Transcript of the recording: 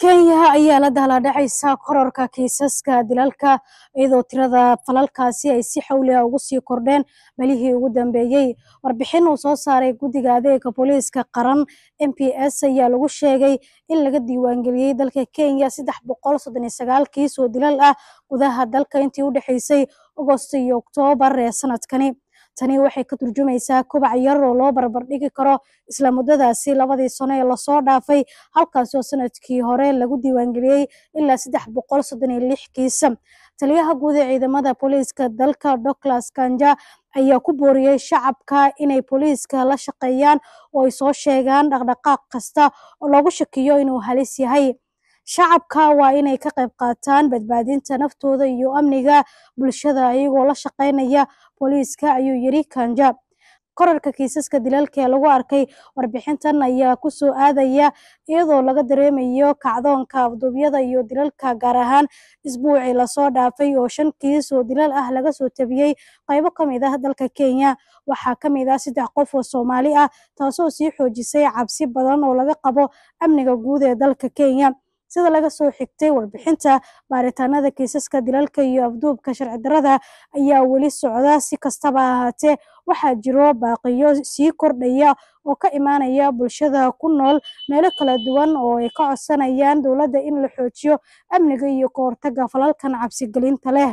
kenya ayaa la dahalaadhacaysa kororka kiisaska dilalka iyadoo tirada falalkaasi ay si xawliga ah ugu sii kordheen melihii ugu dambeeyey warbixin uu soo saaray guddiga adeega booliiska qaran m p s ayaa lagu sheegay in laga diiwaangeliyey dalka kenya saddex boqol soddon iyo sagaal kiis oo dilal ah gudaha dalka intii u dhexaysay agost iyo oktoobar ee sanadkani tani waxay ka turjumaysaa kobaca yar oo loo barbardhigi karo isla muddadaasi labadii sano ee lasoo dhaafay halkaasoo sanadkii hore lagu diiwaangeliyey ilaa saddex boqol soddon iyo lix kiisa taliyaha guud ee ciidamada booliiska dalka doclas kanja ayaa ku booriyey shacabka inay booliiska la shaqeeyaan oo ay soo sheegaan dhaqdhaqaaq kasta oo lagu shakiyo inuu halis yahay shacabka waa inay ka qayb qaataan badbaadinta naftooda iyo amniga bulshada iyagoo la shaqaynaya booliiska ayuu yidhi kanja korarka kiisaska dilalka ee lagu arkay warbixintan ayaa kusoo aadaya iyadoo laga dareemayo kacdoonka afduubyada iyo dilalka gaar ahaan isbuucii lasoo dhaafay oo shan kiis oo dilal ah laga soo tabiyey qaybo ka mid ah dalka kenya waxaa ka mid ah saddex qof oo soomaali ah taasoo sii xoojisay cabsi badan oo laga qabo amniga guud ee dalka kenya sida laga soo xigtay warbixinta baaritaanada kiisaska dilalka iyo afduubka sharci darada ayaa weli socda si kastaba ahaatee waxaa jiro baaqiyo sii kordhaya oo ka imaanaya bulshada ku nool meelo kala duwan oo ay ka codsanayaan dowladda in la xoojiyo amniga iyo ka falalkan cabsigelinta leh